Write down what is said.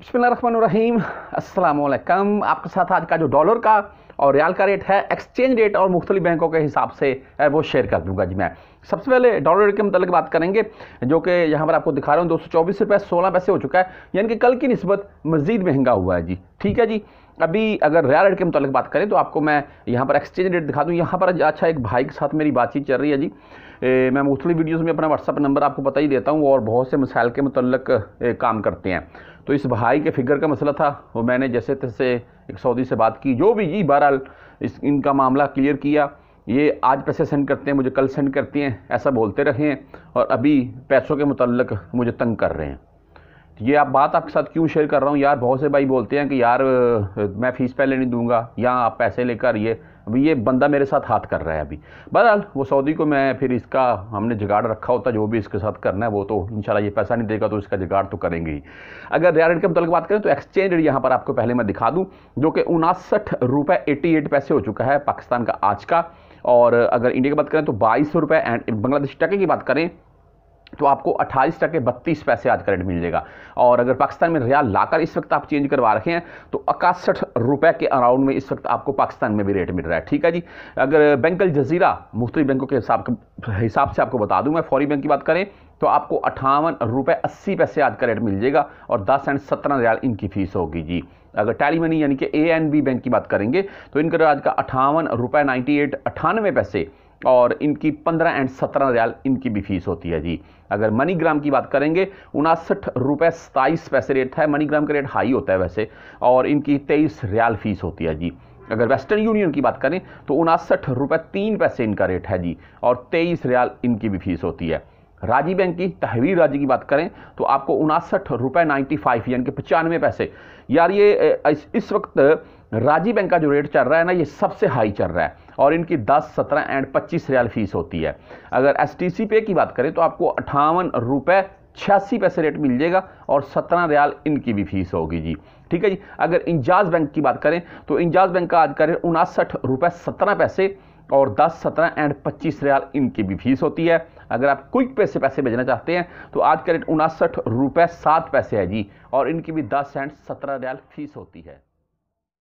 बसमीम अल्लाम आपके साथ आज का जो डॉलर का और रियाल का रेट है एक्सचेंज रेट और मुख्तलि बैंकों के हिसाब से वो शेयर कर दूंगा जी मैं सबसे पहले डॉलर रेट के मतलब बात करेंगे जो कि यहाँ पर आपको दिखा रहा हूँ दो सौ चौबीस रुपये सोलह पैसे हो चुका है यानी कि कल की नस्बत मज़ीद महंगा हुआ है जी ठीक है जी अभी अगर रेयर रेट के मुतालिक बात करें तो आपको मैं यहाँ पर एक्सचेंज रेट दिखा दूँ यहाँ पर अच्छा एक भाई के साथ मेरी बातचीत चल रही है जी ए, मैं मोस्टली वीडियोज़ में अपना व्हाट्सअप नंबर आपको पता ही देता हूँ और बहुत से मसाइल के मतलब काम करते हैं तो इस भाई के फिगर का मसला था वो मैंने जैसे तैसे एक सऊदी से बात की जो भी जी बहरहाल इस इनका मामला क्लियर किया ये आज पैसे सेंड करते हैं मुझे कल सेंड करती हैं ऐसा बोलते रहे हैं और अभी पैसों के मतलब मुझे तंग कर रहे हैं ये आप बात आपके साथ क्यों शेयर कर रहा हूँ यार बहुत से भाई बोलते हैं कि यार मैं फ़ीस पहले नहीं दूंगा या आप पैसे लेकर ये अभी ये बंदा मेरे साथ हाथ कर रहा है अभी बहरहाल वो सऊदी को मैं फिर इसका हमने जुगाड़ रखा होता जो भी इसके साथ करना है वो तो शाला ये पैसा नहीं देगा तो इसका जुगाड़ तो करेंगे ही अगर रियाल रेट के मुतल बात करें तो एक्सचेंज रेट यहाँ पर आपको पहले मैं दिखा दूँ जो कि उनासठ रुपये एटी एट पैसे हो चुका है पाकिस्तान का आज का और अगर इंडिया की बात करें तो बाईस रुपये एंड बांग्लादेश टके की बात करें तो आपको अट्ठाईस टके बत्तीस पैसे आज का रेट मिल जाएगा और अगर पाकिस्तान में रियाल लाकर इस वक्त आप चेंज करवा रखे हैं तो इकसठ रुपए के अराउंड में इस वक्त आपको पाकिस्तान में भी रेट मिल रहा है ठीक है जी अगर बैंक अल जजीरा मुख्तलि बैंकों के हिसाब हिसाब से आपको बता दूँ मैं फौरी बैंक की बात करें तो आपको अठावन रुपये अस्सी पैसे आज का रेट मिल जाएगा और दस एंड सत्रह रियाल इनकी फ़ीस होगी जी अगर टैली मनी यानी कि ए एंड बी बैंक की बात करेंगे तो इनका आज का अठावन रुपये नाइन्टी एट अठानवे पैसे और इनकी पंद्रह एंड सत्रह रियाल इनकी भी फीस होती है जी अगर मनीग्राम की बात करेंगे उनासठ रुपये सताईस पैसे रेट है मनीग्राम का रेट हाई होता है वैसे और इनकी तेईस रियाल फीस होती है जी अगर वेस्टर्न यूनियन की बात करें तो उनासठ रुपये तीन पैसे इनका रेट है जी और तेईस रियाल इनकी भी फीस होती है राजी बैंक की तहवीर राजी की बात करें तो आपको उनासठ रुपये नाइन्टी फाइव यानी कि पचानवे पैसे यार ये इस वक्त राजी बैंक का जो रेट चल रहा है ना ये सबसे हाई चल रहा है और इनकी 10, 17 एंड 25 रियाल फीस होती है अगर एस टी पे की बात करें तो आपको अट्ठावन रुपये छियासी पैसे रेट मिल जाएगा और सत्रह रियाल इनकी भी फीस होगी जी ठीक है जी अगर इंजाज बैंक की बात करें तो इंजाज बैंक का आज करें उनासठ रुपये सत्रह पैसे और 10 17 एंड 25 रियाल इनकी भी फीस होती है अगर आप क्विक पे से पैसे भेजना चाहते हैं तो आज का रेट उनासठ रुपये सात पैसे है जी और इनकी भी 10 एंड 17 रियाल फीस होती है